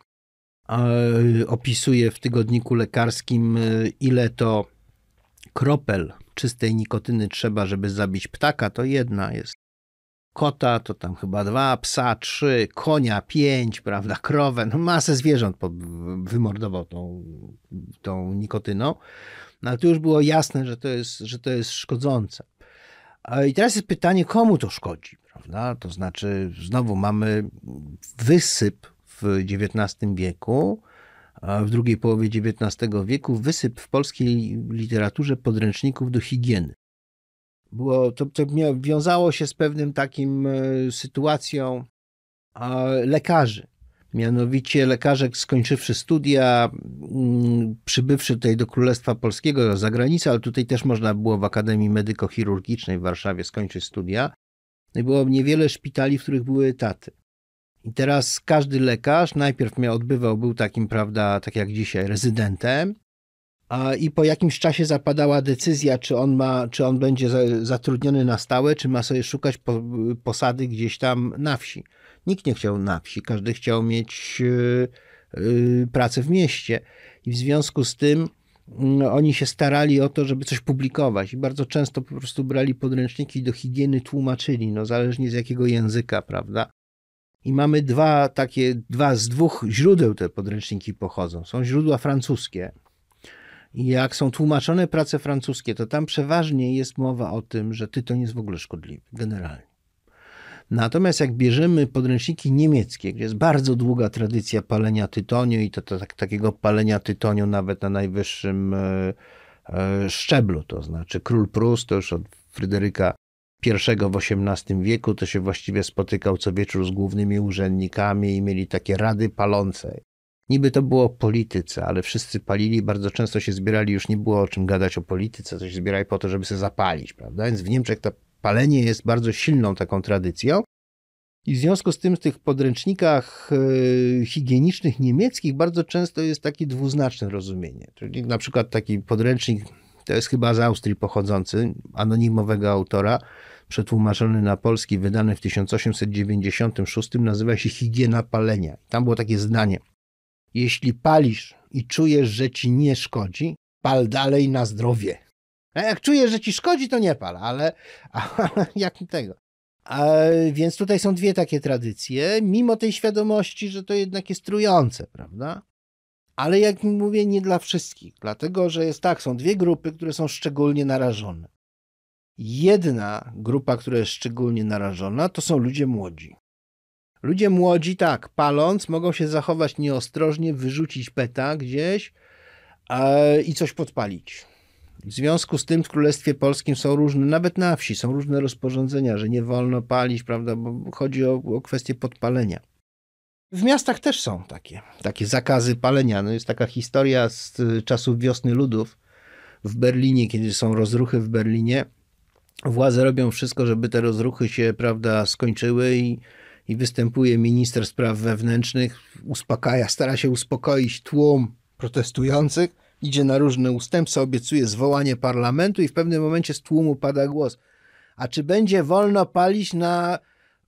Y, opisuje w tygodniku lekarskim, y, ile to kropel czystej nikotyny trzeba, żeby zabić ptaka, to jedna jest. Kota to tam chyba dwa, psa trzy, konia pięć, prawda, krowę, no masę zwierząt wymordował tą, tą nikotyną. No ale to już było jasne, że to jest, że to jest szkodzące. I teraz jest pytanie, komu to szkodzi, prawda? To znaczy, znowu mamy wysyp w XIX wieku. W drugiej połowie XIX wieku wysyp w polskiej literaturze podręczników do higieny. Było, to, to wiązało się z pewnym takim e, sytuacją lekarzy. Mianowicie lekarze skończywszy studia, mm, przybywszy tutaj do Królestwa Polskiego, za granicę, ale tutaj też można było w Akademii Medyko-Chirurgicznej w Warszawie skończyć studia. No I było niewiele szpitali, w których były etaty. I teraz każdy lekarz najpierw mnie odbywał, był takim, prawda, tak jak dzisiaj, rezydentem, a, i po jakimś czasie zapadała decyzja, czy on, ma, czy on będzie zatrudniony na stałe, czy ma sobie szukać posady gdzieś tam na wsi. Nikt nie chciał na wsi, każdy chciał mieć y, y, pracę w mieście. I w związku z tym mm, oni się starali o to, żeby coś publikować i bardzo często po prostu brali podręczniki do higieny, tłumaczyli, no zależnie z jakiego języka, prawda. I mamy dwa takie, dwa z dwóch źródeł te podręczniki pochodzą. Są źródła francuskie. I jak są tłumaczone prace francuskie, to tam przeważnie jest mowa o tym, że tytoń jest w ogóle szkodliwy, generalnie. Natomiast jak bierzemy podręczniki niemieckie, gdzie jest bardzo długa tradycja palenia tytoniu i to, to tak, takiego palenia tytoniu nawet na najwyższym e, e, szczeblu, to znaczy król Prus to już od Fryderyka pierwszego w XVIII wieku, to się właściwie spotykał co wieczór z głównymi urzędnikami i mieli takie rady palące. Niby to było o polityce, ale wszyscy palili, bardzo często się zbierali, już nie było o czym gadać o polityce, to się zbierali po to, żeby się zapalić, prawda? Więc w Niemczech to palenie jest bardzo silną taką tradycją. I w związku z tym w tych podręcznikach e, higienicznych niemieckich bardzo często jest takie dwuznaczne rozumienie. Czyli na przykład taki podręcznik, to jest chyba z Austrii pochodzący, anonimowego autora, przetłumaczony na polski, wydany w 1896, nazywa się Higiena palenia. Tam było takie zdanie. Jeśli palisz i czujesz, że ci nie szkodzi, pal dalej na zdrowie. A jak czujesz, że ci szkodzi, to nie pal, ale, jak <laughs> jak tego. A, więc tutaj są dwie takie tradycje, mimo tej świadomości, że to jednak jest trujące, prawda? Ale jak mówię, nie dla wszystkich, dlatego że jest tak, są dwie grupy, które są szczególnie narażone. Jedna grupa, która jest szczególnie narażona, to są ludzie młodzi. Ludzie młodzi, tak, paląc, mogą się zachować nieostrożnie, wyrzucić peta gdzieś e, i coś podpalić. W związku z tym w Królestwie Polskim są różne, nawet na wsi, są różne rozporządzenia, że nie wolno palić, prawda, bo chodzi o, o kwestię podpalenia. W miastach też są takie, takie zakazy palenia. No jest taka historia z y, czasów wiosny ludów w Berlinie, kiedy są rozruchy w Berlinie władze robią wszystko, żeby te rozruchy się prawda, skończyły i, i występuje minister spraw wewnętrznych, uspokaja, stara się uspokoić tłum protestujących, idzie na różne ustępstwa, obiecuje zwołanie parlamentu i w pewnym momencie z tłumu pada głos. A czy będzie wolno palić na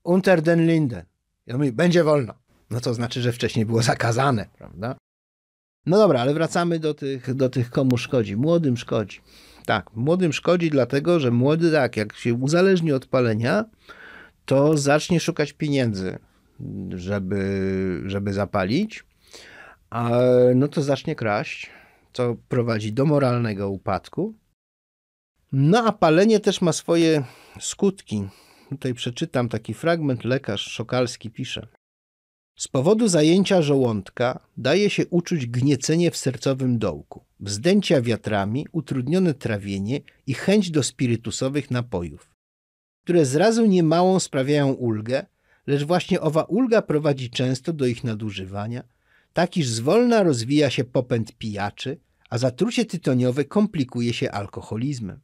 Unter den Linden? I on mówi, będzie wolno. No to znaczy, że wcześniej było zakazane, prawda? No dobra, ale wracamy do tych, do tych komu szkodzi. Młodym szkodzi. Tak, młodym szkodzi dlatego, że młody rak, jak się uzależni od palenia, to zacznie szukać pieniędzy, żeby, żeby zapalić, a no to zacznie kraść, co prowadzi do moralnego upadku. No a palenie też ma swoje skutki. Tutaj przeczytam taki fragment, lekarz Szokalski pisze. Z powodu zajęcia żołądka daje się uczuć gniecenie w sercowym dołku, wzdęcia wiatrami, utrudnione trawienie i chęć do spirytusowych napojów, które zrazu niemałą sprawiają ulgę, lecz właśnie owa ulga prowadzi często do ich nadużywania, tak iż zwolna rozwija się popęd pijaczy, a zatrucie tytoniowe komplikuje się alkoholizmem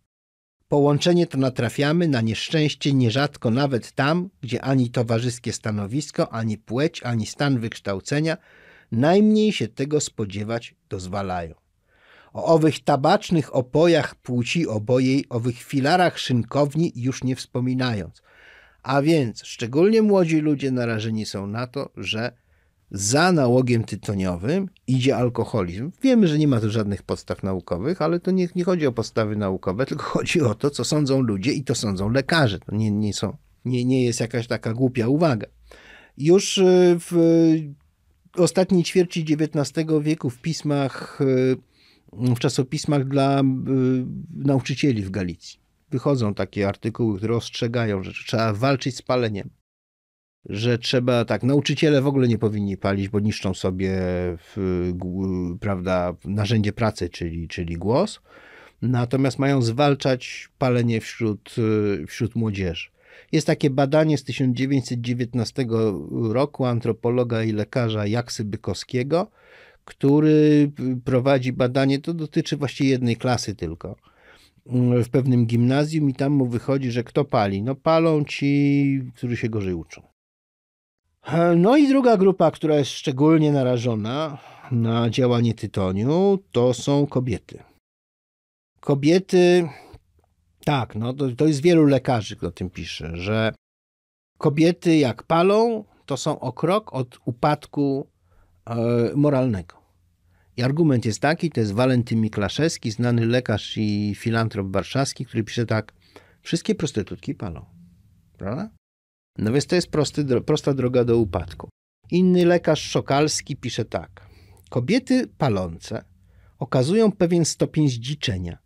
połączenie to natrafiamy na nieszczęście nierzadko nawet tam, gdzie ani towarzyskie stanowisko, ani płeć, ani stan wykształcenia najmniej się tego spodziewać dozwalają. O owych tabacznych opojach płci obojej, owych filarach szynkowni już nie wspominając. A więc szczególnie młodzi ludzie narażeni są na to, że za nałogiem tytoniowym idzie alkoholizm. Wiemy, że nie ma tu żadnych podstaw naukowych, ale to nie, nie chodzi o podstawy naukowe, tylko <laughs> chodzi o to, co sądzą ludzie i to sądzą lekarze. To nie, nie, są, nie, nie jest jakaś taka głupia uwaga. Już y, w ostatniej ćwierci XIX wieku w pismach, y, w czasopismach dla y, nauczycieli w Galicji wychodzą takie artykuły, które ostrzegają, że trzeba walczyć z paleniem że trzeba tak, nauczyciele w ogóle nie powinni palić, bo niszczą sobie w, prawda, narzędzie pracy, czyli, czyli głos. Natomiast mają zwalczać palenie wśród, wśród młodzieży. Jest takie badanie z 1919 roku antropologa i lekarza Jaksy Bykowskiego, który prowadzi badanie, to dotyczy właściwie jednej klasy tylko, w pewnym gimnazjum i tam mu wychodzi, że kto pali? No palą ci, którzy się gorzej uczą. E, no i druga grupa, która jest szczególnie narażona na działanie tytoniu, to są kobiety. Kobiety, tak, no to, to jest wielu lekarzy, kto o tym pisze, że kobiety jak palą, to są o krok od upadku e, moralnego. I argument jest taki, to jest Walenty Miklaszewski, znany lekarz i filantrop warszawski, który pisze tak, wszystkie prostytutki palą, prawda? No więc to jest prosty, prosta droga do upadku. Inny lekarz Szokalski pisze tak. Kobiety palące okazują pewien stopień zdziczenia,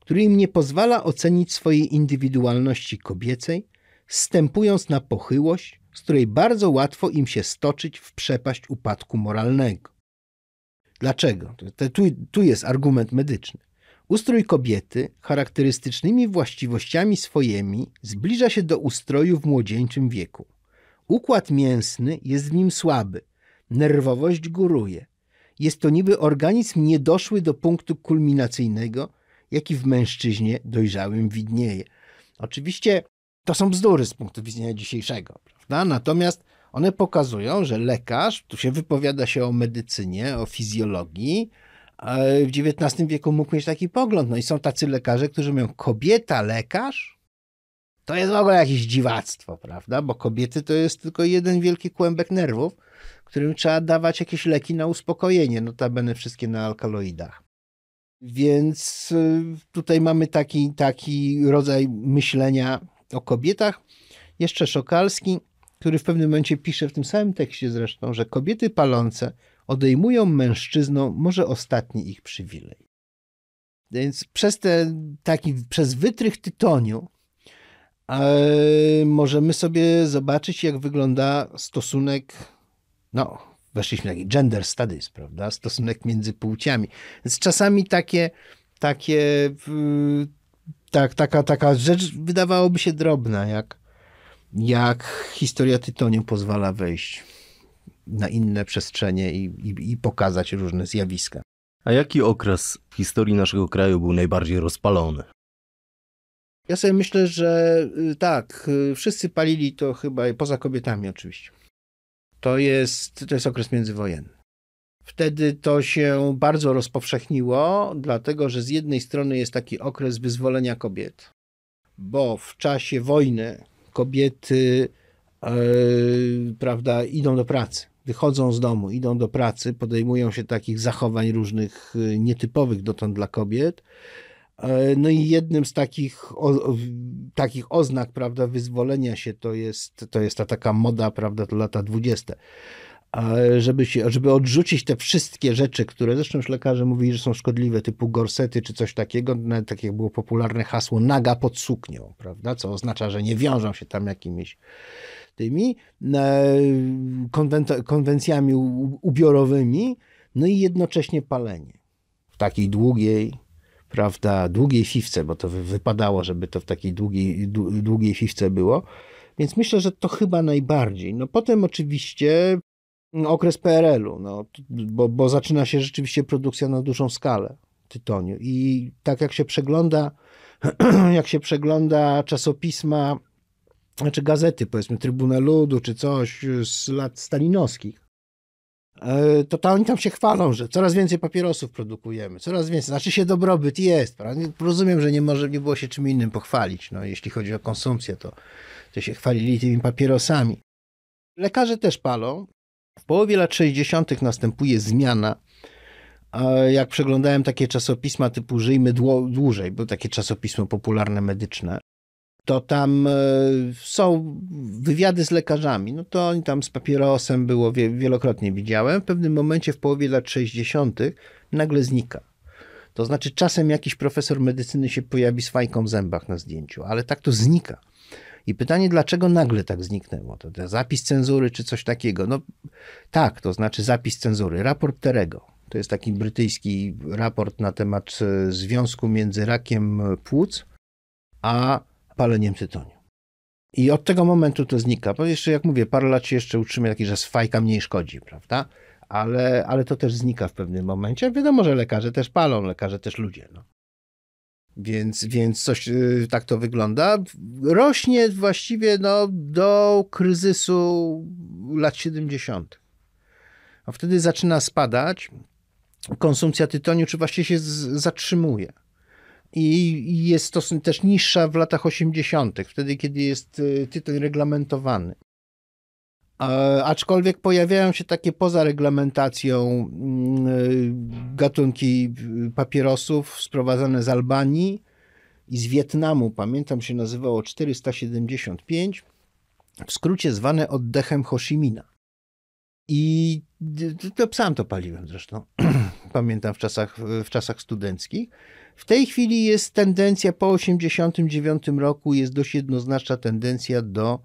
który im nie pozwala ocenić swojej indywidualności kobiecej, stępując na pochyłość, z której bardzo łatwo im się stoczyć w przepaść upadku moralnego. Dlaczego? Tu, tu jest argument medyczny. Ustrój kobiety charakterystycznymi właściwościami swoimi zbliża się do ustroju w młodzieńczym wieku. Układ mięsny jest w nim słaby, nerwowość góruje. Jest to niby organizm niedoszły do punktu kulminacyjnego, jaki w mężczyźnie dojrzałym widnieje. Oczywiście to są bzdury z punktu widzenia dzisiejszego, prawda? Natomiast one pokazują, że lekarz, tu się wypowiada się o medycynie, o fizjologii, w XIX wieku mógł mieć taki pogląd. No i są tacy lekarze, którzy mówią, kobieta lekarz? To jest w ogóle jakieś dziwactwo, prawda? Bo kobiety to jest tylko jeden wielki kłębek nerwów, którym trzeba dawać jakieś leki na uspokojenie, notabene wszystkie na alkaloidach. Więc y, tutaj mamy taki, taki rodzaj myślenia o kobietach. Jeszcze Szokalski, który w pewnym momencie pisze w tym samym tekście zresztą, że kobiety palące odejmują mężczyznom może ostatni ich przywilej. Więc przez ten taki, przez wytrych tytoniu e, możemy sobie zobaczyć, jak wygląda stosunek, no, weszliśmy w taki gender studies, prawda, stosunek między płciami. Więc czasami takie, takie, tak, taka, taka rzecz wydawałoby się drobna, jak, jak historia tytoniu pozwala wejść na inne przestrzenie i, i, i pokazać różne zjawiska. A jaki okres w historii naszego kraju był najbardziej rozpalony? Ja sobie myślę, że y, tak, y, wszyscy palili to chyba poza kobietami oczywiście. To jest, to jest okres międzywojenny. Wtedy to się bardzo rozpowszechniło, dlatego że z jednej strony jest taki okres wyzwolenia kobiet, bo w czasie wojny kobiety yy, prawda, idą do pracy wychodzą z domu, idą do pracy, podejmują się takich zachowań różnych y, nietypowych dotąd dla kobiet. E, no i jednym z takich, o, takich oznak prawda, wyzwolenia się to jest, to jest ta taka moda, prawda, to lata dwudzieste. E, żeby, się, żeby odrzucić te wszystkie rzeczy, które zresztą już lekarze mówili, że są szkodliwe, typu gorsety czy coś takiego, nawet tak jak było popularne hasło naga pod suknią, prawda? co oznacza, że nie wiążą się tam jakimiś tymi e, konwencjami ubiorowymi, no i jednocześnie palenie. W takiej długiej, prawda, długiej fiwce, bo to wypadało, żeby to w takiej długiej, długiej fiwce było. Więc myślę, że to chyba najbardziej. No potem oczywiście mm, okres PRL-u, no, bo, bo zaczyna się rzeczywiście produkcja na dużą skalę tytoniu. I tak jak się przegląda, <clears throat> jak się przegląda czasopisma znaczy gazety, powiedzmy, Trybuna Ludu czy coś z lat stalinowskich, e, to tam, oni tam się chwalą, że coraz więcej papierosów produkujemy, coraz więcej, znaczy się dobrobyt jest, prawda? rozumiem, że nie, może, nie było się czym innym pochwalić, no, jeśli chodzi o konsumpcję, to, to się chwalili tymi papierosami. Lekarze też palą. W połowie lat 60. następuje zmiana. Jak przeglądałem takie czasopisma typu Żyjmy dłużej, były takie czasopismo popularne medyczne, to tam e, są wywiady z lekarzami. No to oni tam z papierosem było, wielokrotnie widziałem. W pewnym momencie w połowie lat 60. nagle znika. To znaczy, czasem jakiś profesor medycyny się pojawi z fajką w zębach na zdjęciu, ale tak to znika. I pytanie, dlaczego nagle tak zniknęło? To, zapis cenzury czy coś takiego? No tak, to znaczy zapis cenzury, raport Terego. To jest taki brytyjski raport na temat e, związku między rakiem płuc a paleniem tytoniu. I od tego momentu to znika, bo jeszcze jak mówię, parę lat się jeszcze utrzymuje taki, że fajka mniej szkodzi, prawda? Ale, ale to też znika w pewnym momencie. Wiadomo, że lekarze też palą, lekarze też ludzie. No. Więc, więc coś yy, tak to wygląda. Rośnie właściwie no, do kryzysu lat 70. A wtedy zaczyna spadać konsumpcja tytoniu, czy właściwie się z, zatrzymuje i jest to też niższa w latach 80., wtedy kiedy jest y, tytoń reglamentowany. Aczkolwiek pojawiają się takie poza reglamentacją mm, y, gatunki y, papierosów sprowadzane z Albanii i z Wietnamu. Pamiętam się nazywało 475, w skrócie zwane oddechem Hoshimina. I to sam to paliłem zresztą. <clears throat> Pamiętam w czasach, w czasach studenckich. W tej chwili jest tendencja po 1989 roku, jest dość jednoznaczna tendencja do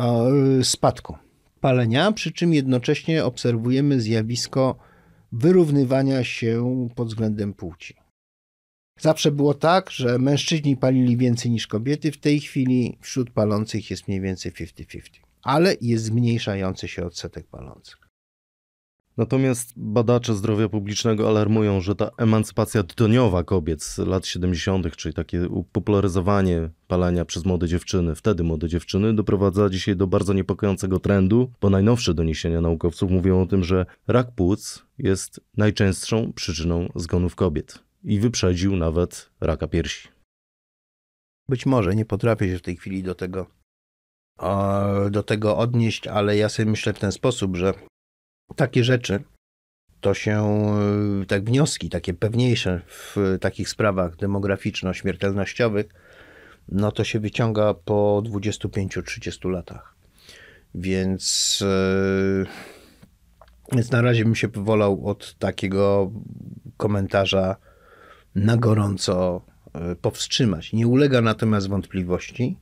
e, spadku palenia, przy czym jednocześnie obserwujemy zjawisko wyrównywania się pod względem płci. Zawsze było tak, że mężczyźni palili więcej niż kobiety, w tej chwili wśród palących jest mniej więcej 50-50, ale jest zmniejszający się odsetek palących. Natomiast badacze zdrowia publicznego alarmują, że ta emancypacja tytoniowa kobiet z lat 70., czyli takie popularyzowanie palenia przez młode dziewczyny, wtedy młode dziewczyny, doprowadza dzisiaj do bardzo niepokojącego trendu, bo najnowsze doniesienia naukowców mówią o tym, że rak płuc jest najczęstszą przyczyną zgonów kobiet i wyprzedził nawet raka piersi. Być może nie potrafię się w tej chwili do tego, do tego odnieść, ale ja sobie myślę w ten sposób, że takie rzeczy to się, e, tak wnioski takie pewniejsze w takich sprawach demograficzno-śmiertelnościowych, no to się wyciąga po 25-30 latach. Więc, e, więc na razie bym się powolał od takiego komentarza na gorąco e, powstrzymać. Nie ulega natomiast wątpliwości,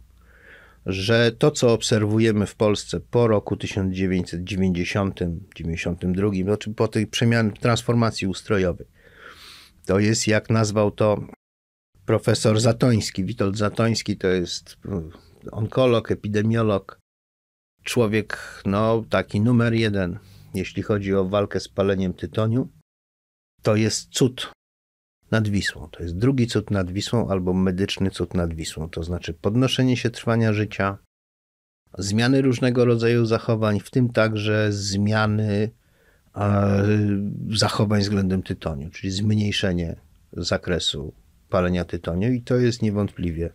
że to, co obserwujemy w Polsce po roku 1990-92, znaczy po tej przemian, transformacji ustrojowej, to jest, jak nazwał to profesor Zatoński, Witold Zatoński, to jest mm, onkolog, epidemiolog, człowiek, no taki numer jeden, jeśli chodzi o walkę z paleniem tytoniu. To jest cud nad Wisłą. To jest drugi cud nad Wisłą albo medyczny cud nad Wisłą, to znaczy podnoszenie się trwania życia, zmiany różnego rodzaju zachowań, w tym także zmiany e, zachowań względem tytoniu, czyli zmniejszenie zakresu palenia tytoniu i to jest niewątpliwie,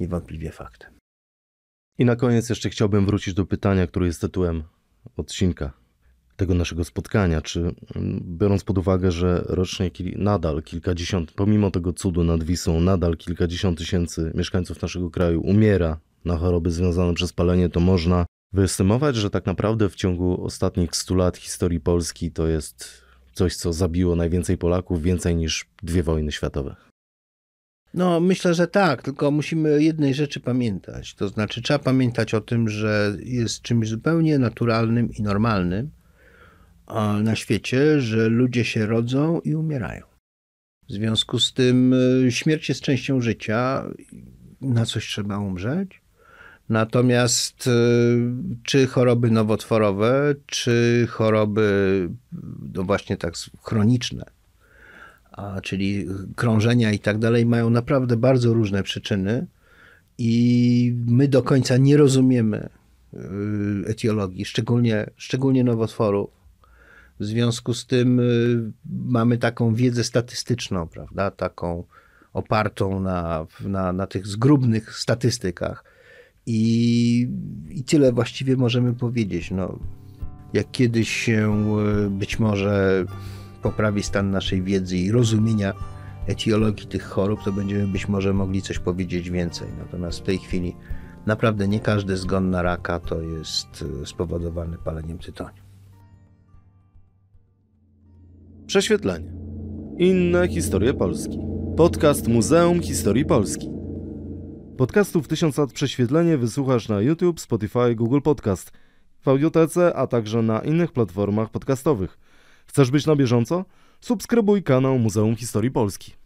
niewątpliwie faktem. I na koniec jeszcze chciałbym wrócić do pytania, które jest tytułem odcinka tego naszego spotkania? Czy mm, biorąc pod uwagę, że rocznie nadal kilkadziesiąt, pomimo tego cudu nad Wisą, nadal kilkadziesiąt tysięcy mieszkańców naszego kraju umiera na choroby związane przez palenie, to można wyestymować, że tak naprawdę w ciągu ostatnich 100 lat historii Polski to jest coś, co zabiło najwięcej Polaków, więcej niż dwie wojny światowe. No, myślę, że tak, tylko musimy jednej rzeczy pamiętać. To znaczy, trzeba pamiętać o tym, że jest czymś zupełnie naturalnym i normalnym, na świecie, że ludzie się rodzą i umierają. W związku z tym y, śmierć jest częścią życia, na coś trzeba umrzeć. Natomiast y, czy choroby nowotworowe, czy choroby no właśnie tak chroniczne, a, czyli krążenia i tak dalej, mają naprawdę bardzo różne przyczyny i my do końca nie rozumiemy y, etiologii, szczególnie, szczególnie nowotworów. W związku z tym y, mamy taką wiedzę statystyczną, prawda? Taką opartą na, na, na tych zgrubnych statystykach. I, I tyle właściwie możemy powiedzieć. No, jak kiedyś się y, być może poprawi stan naszej wiedzy i rozumienia etiologii tych chorób, to będziemy być może mogli coś powiedzieć więcej. Natomiast w tej chwili naprawdę nie każdy zgon na raka to jest y, spowodowany paleniem tytoniu. Prześwietlenie. Inne historie Polski. Podcast Muzeum Historii Polski. Podcastów 1000 lat prześwietlenie wysłuchasz na YouTube, Spotify, Google Podcast, w audiotece, a także na innych platformach podcastowych. Chcesz być na bieżąco? Subskrybuj kanał Muzeum Historii Polski.